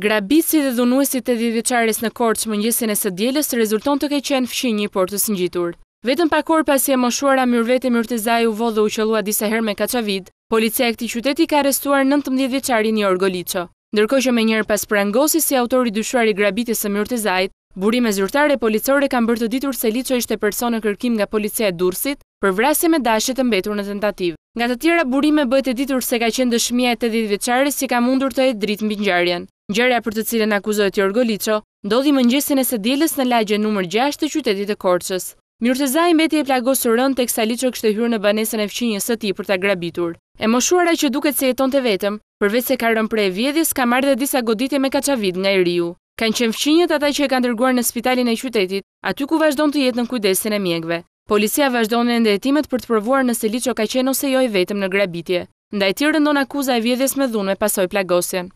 Grabisi dhe dhunuesit e dhjeveqares në korqë mëngjesin e së djeles rezulton të ke qenë fëshinjë i portës në gjitur. Vetën pa korë pasi e moshuara mjërvete mjërtezaj u vodhë u qëllua disa her me kachavid, policia e këti qyteti ka arestuar 19 vjeqari një orgolicho. Ndërko që me njerë pas prangosi si autori dyshuari grabitis e mjërtezaj, burim e zyrtare policore kam bërtë ditur se licho ishte person në kërkim nga policia e dursit për vrasje me dashet të mbetur në tentativ. Nga të tjera, burime bëjt e ditur se ka qenë dëshmija e të dhjetë veqare si ka mundur të e dritë mbi njarjen. Gjerja për të cilën akuzohet Jorgo Liço, ndodhi mëngjesin e së dielës në lagje numër 6 të qytetit të Korçës. Mirteza i mbeti e plagosur rënd tek sa Liço kishte hyrë në banesën e fqinjes së tij për ta grabitur. E moshuara që duket se jetonte vetëm, përveç se ka rënë e vjedhjes, ka marrë edhe disa goditje me kaçavid nga Iriu. Kan qenë fqinjet ata që e kanë dërguar në spitalin e qytetit, aty ku vazhdon të jetë në kujdesin e mjekëve. Policia vazhdon në ndërtimet për të provuar nëse Liço ka qenë ose jo i vetëm në grabitje. Ndaj tjerë rëndon akuza e vjedhjes me dhunë me pasoj plagosjen.